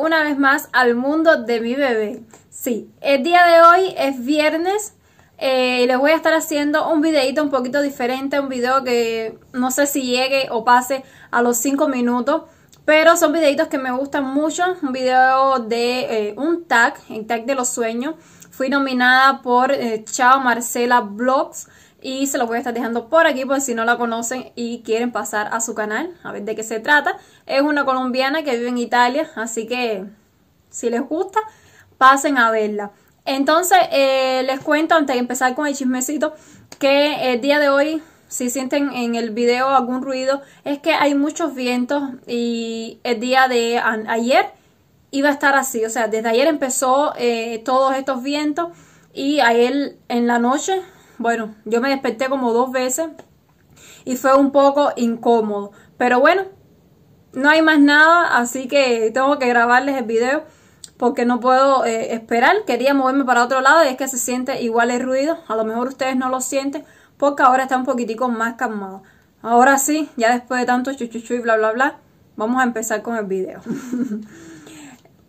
una vez más al mundo de mi bebé. Sí, el día de hoy es viernes. Eh, les voy a estar haciendo un videito un poquito diferente, un video que no sé si llegue o pase a los 5 minutos, pero son videitos que me gustan mucho, un video de eh, un tag, el tag de los sueños. Fui nominada por eh, Chao Marcela Blogs y se lo voy a estar dejando por aquí por si no la conocen y quieren pasar a su canal a ver de qué se trata. Es una colombiana que vive en Italia, así que si les gusta, pasen a verla. Entonces, eh, les cuento antes de empezar con el chismecito que el día de hoy, si sienten en el video algún ruido, es que hay muchos vientos y el día de ayer iba a estar así, o sea, desde ayer empezó eh, todos estos vientos y ayer en la noche bueno, yo me desperté como dos veces y fue un poco incómodo. Pero bueno, no hay más nada, así que tengo que grabarles el video porque no puedo eh, esperar. Quería moverme para otro lado y es que se siente igual el ruido. A lo mejor ustedes no lo sienten porque ahora está un poquitico más calmado. Ahora sí, ya después de tanto chuchuchu y bla bla bla, vamos a empezar con el video.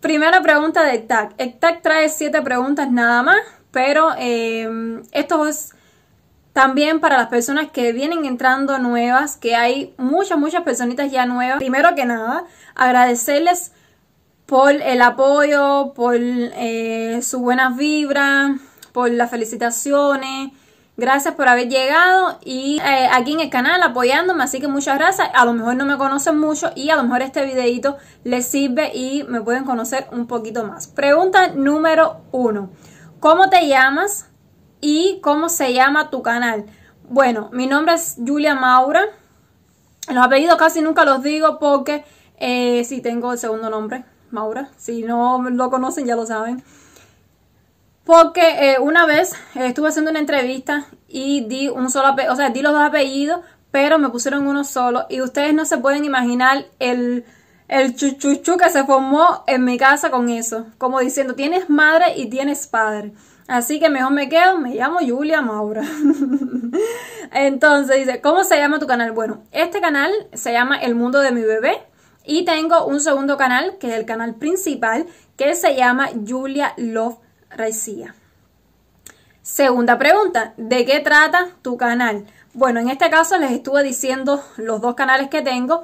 Primera pregunta de tag. El trae siete preguntas nada más, pero eh, esto es... También para las personas que vienen entrando nuevas, que hay muchas, muchas personitas ya nuevas. Primero que nada, agradecerles por el apoyo, por eh, sus buenas vibras, por las felicitaciones. Gracias por haber llegado y eh, aquí en el canal apoyándome, así que muchas gracias. A lo mejor no me conocen mucho y a lo mejor este videito les sirve y me pueden conocer un poquito más. Pregunta número uno. ¿Cómo te llamas? y cómo se llama tu canal. Bueno, mi nombre es Julia Maura. Los apellidos casi nunca los digo porque Si eh, sí tengo el segundo nombre, Maura. Si no lo conocen ya lo saben. Porque eh, una vez eh, estuve haciendo una entrevista y di un solo o sea, di los dos apellidos, pero me pusieron uno solo. Y ustedes no se pueden imaginar el, el chuchuchu que se formó en mi casa con eso. Como diciendo, tienes madre y tienes padre. Así que mejor me quedo, me llamo Julia Maura. Entonces dice, ¿cómo se llama tu canal? Bueno, este canal se llama El Mundo de mi Bebé y tengo un segundo canal, que es el canal principal, que se llama Julia Love Recia. Segunda pregunta, ¿de qué trata tu canal? Bueno, en este caso les estuve diciendo los dos canales que tengo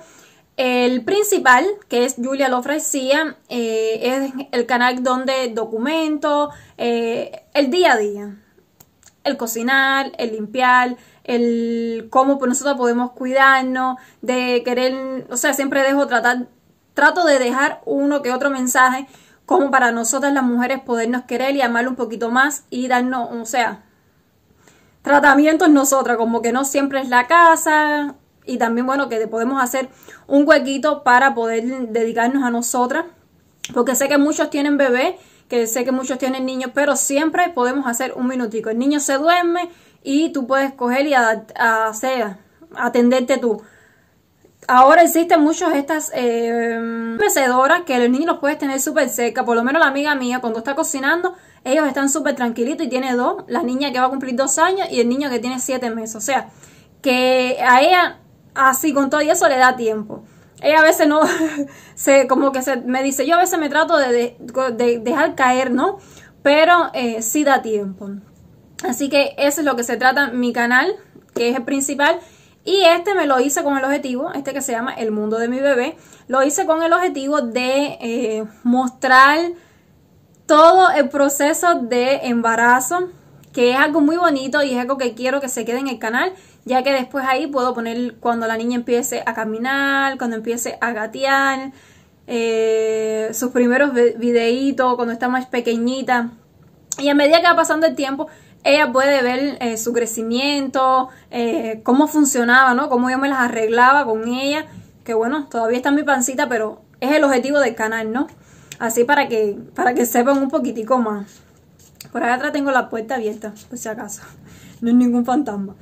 el principal, que es Julia lo ofrecía, eh, es el canal donde documento eh, el día a día. El cocinar, el limpiar, el cómo pues, nosotros podemos cuidarnos, de querer, o sea, siempre dejo tratar, trato de dejar uno que otro mensaje como para nosotras las mujeres podernos querer y amar un poquito más y darnos, o sea, tratamientos nosotras, como que no siempre es la casa, y también, bueno, que podemos hacer un huequito para poder dedicarnos a nosotras, porque sé que muchos tienen bebé, que sé que muchos tienen niños, pero siempre podemos hacer un minutico. El niño se duerme y tú puedes coger y hacer, atenderte tú. Ahora existen muchos estas eh, mecedoras que los niños los puedes tener súper cerca. Por lo menos la amiga mía, cuando está cocinando, ellos están súper tranquilitos y tiene dos. La niña que va a cumplir dos años y el niño que tiene siete meses. O sea, que a ella así, con todo y eso le da tiempo. Ella a veces no, se, como que se, me dice, yo a veces me trato de, dejar caer, ¿no? Pero eh, sí da tiempo. Así que eso es lo que se trata mi canal, que es el principal. Y este me lo hice con el objetivo, este que se llama El Mundo de mi Bebé, lo hice con el objetivo de eh, mostrar todo el proceso de embarazo, que es algo muy bonito y es algo que quiero que se quede en el canal, ya que después ahí puedo poner cuando la niña empiece a caminar, cuando empiece a gatear, eh, sus primeros videitos, cuando está más pequeñita. Y a medida que va pasando el tiempo, ella puede ver eh, su crecimiento, eh, cómo funcionaba, ¿no? Cómo yo me las arreglaba con ella. Que bueno, todavía está en mi pancita, pero es el objetivo del canal, ¿no? Así para que, para que sepan un poquitico más. Por acá atrás tengo la puerta abierta, por si acaso. No es ningún fantasma.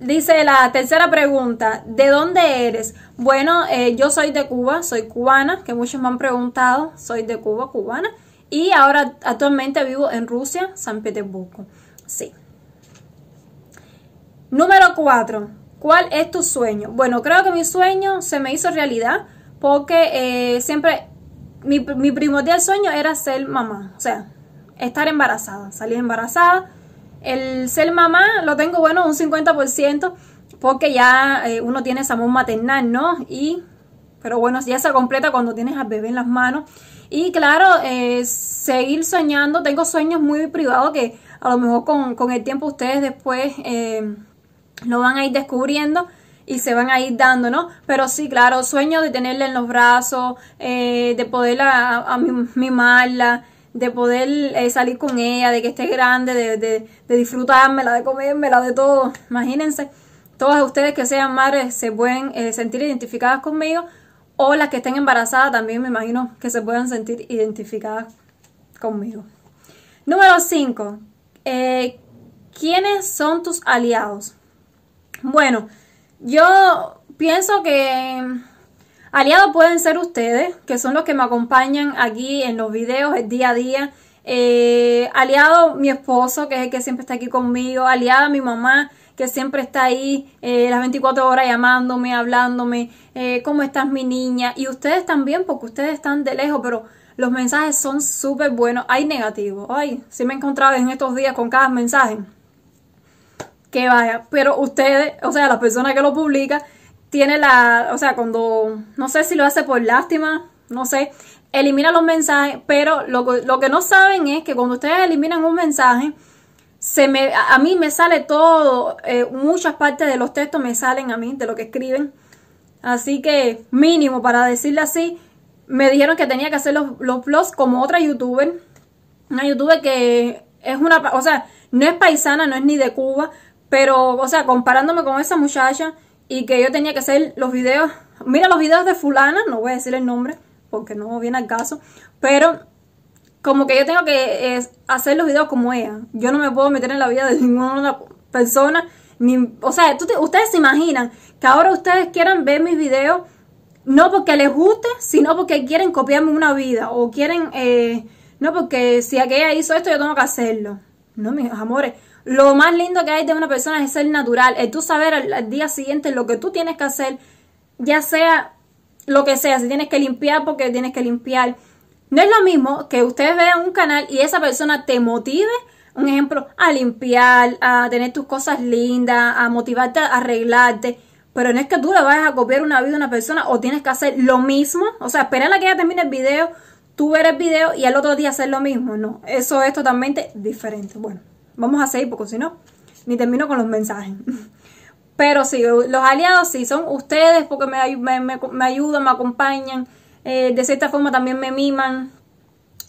Dice la tercera pregunta, ¿de dónde eres? Bueno, eh, yo soy de Cuba, soy cubana, que muchos me han preguntado, soy de Cuba, cubana, y ahora actualmente vivo en Rusia, San Petersburgo. Sí. Número cuatro, ¿Cuál es tu sueño? Bueno, creo que mi sueño se me hizo realidad porque eh, siempre mi, mi primordial sueño era ser mamá. O sea, estar embarazada, salir embarazada. El ser mamá lo tengo, bueno, un 50% porque ya eh, uno tiene esa maternal, ¿no? Y, pero bueno, ya se completa cuando tienes al bebé en las manos. Y claro, eh, seguir soñando, tengo sueños muy privados que a lo mejor con, el tiempo ustedes después eh, lo van a ir descubriendo y se van a ir dando, ¿no? Pero sí, claro, sueño de tenerla en los brazos, de poder a, mimarla, de poder eh, salir con ella, de que esté grande, de, de, de disfrutármela, de comérmela, de todo. Imagínense, todas ustedes que sean madres se pueden eh, sentir identificadas conmigo o las que estén embarazadas también me imagino que se puedan sentir identificadas conmigo. Número 5. Eh, ¿Quiénes son tus aliados? Bueno, yo pienso que Aliados pueden ser ustedes, que son los que me acompañan aquí en los videos, el día a día. Eh, aliado mi esposo, que es el que siempre está aquí conmigo. Aliada mi mamá, que siempre está ahí eh, las 24 horas llamándome, hablándome. Eh, ¿Cómo estás mi niña? Y ustedes también, porque ustedes están de lejos, pero los mensajes son súper buenos. Hay negativos. Ay, si me he encontrado en estos días con cada mensaje. Que vaya. Pero ustedes, o sea, las personas que lo publican tiene la, o sea, cuando, no sé si lo hace por lástima, no sé, elimina los mensajes, pero lo, lo que no saben es que cuando ustedes eliminan un mensaje, se me, a mí me sale todo, eh, muchas partes de los textos me salen a mí, de lo que escriben. Así que mínimo, para decirle así, me dijeron que tenía que hacer los, los blogs como otra youtuber. Una youtuber que es una, o sea, no es paisana, no es ni de Cuba, pero, o sea, comparándome con esa muchacha, y que yo tenía que hacer los videos. Mira los videos de fulana, no voy a decir el nombre porque no viene al caso, pero como que yo tengo que eh, hacer los videos como ella. Yo no me puedo meter en la vida de ninguna persona. Ni, o sea, ustedes se imaginan que ahora ustedes quieran ver mis videos no porque les guste, sino porque quieren copiarme una vida o quieren, eh, no porque si aquella hizo esto yo tengo que hacerlo. No, mis amores, lo más lindo que hay de una persona es ser natural, es tú saber al, día siguiente lo que tú tienes que hacer, ya sea lo que sea, si tienes que limpiar porque tienes que limpiar. No es lo mismo que ustedes vean un canal y esa persona te motive, un ejemplo, a limpiar, a tener tus cosas lindas, a motivarte a arreglarte. Pero no es que tú le vayas a copiar una vida a una persona o tienes que hacer lo mismo. O sea, esperar a que ella termine el video, tú ver el video y al otro día hacer lo mismo. No, eso es totalmente diferente. Bueno. Vamos a seguir porque si no, ni termino con los mensajes. Pero sí, los aliados sí, son ustedes porque me, me, ayudan, me acompañan, eh, de cierta forma también me miman.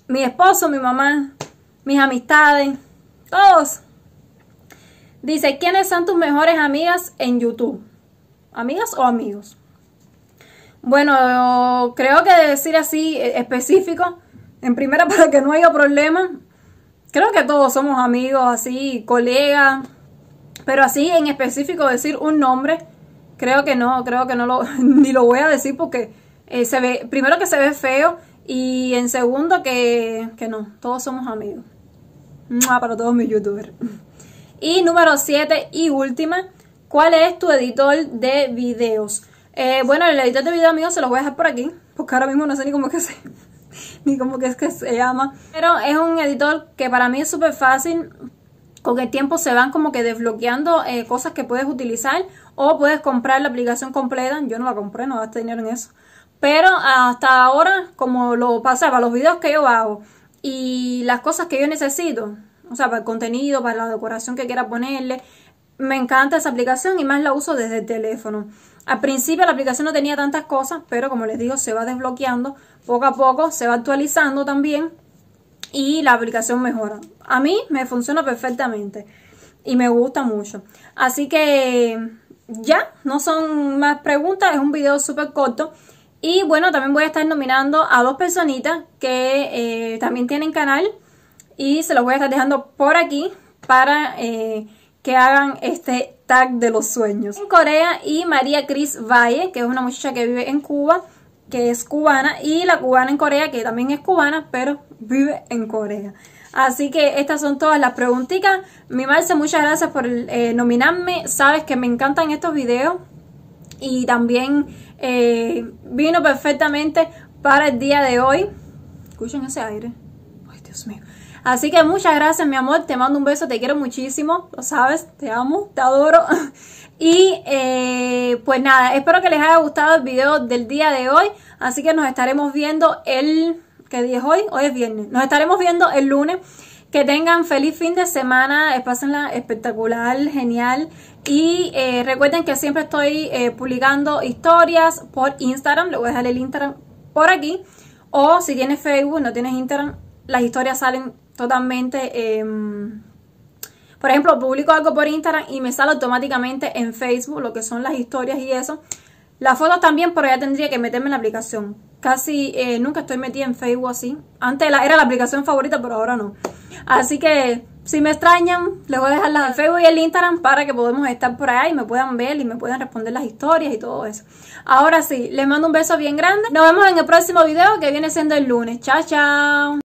Mi esposo, mi mamá, mis amistades, todos. Dice, ¿quiénes son tus mejores amigas en YouTube? ¿Amigas o amigos? Bueno, creo que decir así eh, específico, en primera para que no haya problema, creo que todos somos amigos, así, colegas, pero así en específico decir un nombre, creo que no, creo que no lo, ni lo voy a decir porque eh, se ve, primero que se ve feo y en segundo que, no, todos somos amigos. ¡Mua! Para todos mis youtubers. Y número 7 y última, ¿cuál es tu editor de videos? Eh, bueno, el editor de videos mío se lo voy a dejar por aquí, porque ahora mismo no sé ni cómo es que se, ni como que es que se llama. Pero es un editor que para mí es súper fácil. Con el tiempo se van como que desbloqueando eh, cosas que puedes utilizar o puedes comprar la aplicación completa. Yo no la compré, no gasté dinero en eso. Pero hasta ahora, como lo pasaba, los videos que yo hago y las cosas que yo necesito, o sea, para el contenido, para la decoración que quiera ponerle, me encanta esa aplicación y más la uso desde el teléfono. Al principio la aplicación no tenía tantas cosas, pero como les digo, se va desbloqueando poco a poco, se va actualizando también y la aplicación mejora. A mí me funciona perfectamente y me gusta mucho. Así que ya, no son más preguntas, es un video súper corto. Y bueno, también voy a estar nominando a dos personitas que eh, también tienen canal y se los voy a estar dejando por aquí para... Eh, que hagan este tag de los sueños. En Corea y María Cris Valle, que es una muchacha que vive en Cuba, que es cubana, y la cubana en Corea, que también es cubana, pero vive en Corea. Así que estas son todas las preguntitas. Mi Marce, muchas gracias por eh, nominarme. Sabes que me encantan estos videos y también eh, vino perfectamente para el día de hoy. Escuchen ese aire. Ay, Dios mío. Así que muchas gracias, mi amor. Te mando un beso, te quiero muchísimo. Lo sabes, te amo, te adoro. Y eh, pues nada, espero que les haya gustado el video del día de hoy. Así que nos estaremos viendo el... ¿Qué día es hoy? Hoy es viernes. Nos estaremos viendo el lunes. Que tengan feliz fin de semana, pásenla espectacular, genial. Y eh, recuerden que siempre estoy eh, publicando historias por Instagram, le voy a dejar el Instagram por aquí. O si tienes Facebook, no tienes Instagram, las historias salen totalmente... Em, por ejemplo, publico algo por Instagram y me sale automáticamente en Facebook, lo que son las historias y eso. Las fotos también, pero ya tendría que meterme en la aplicación. Casi eh, nunca estoy metida en Facebook así. Antes era la aplicación favorita, pero ahora no. Así que si me extrañan, les voy a dejar las de Facebook y el Instagram para que podamos estar por allá y me puedan ver y me puedan responder las historias y todo eso. Ahora sí, les mando un beso bien grande. Nos vemos en el próximo video que viene siendo el lunes. Chao, chao.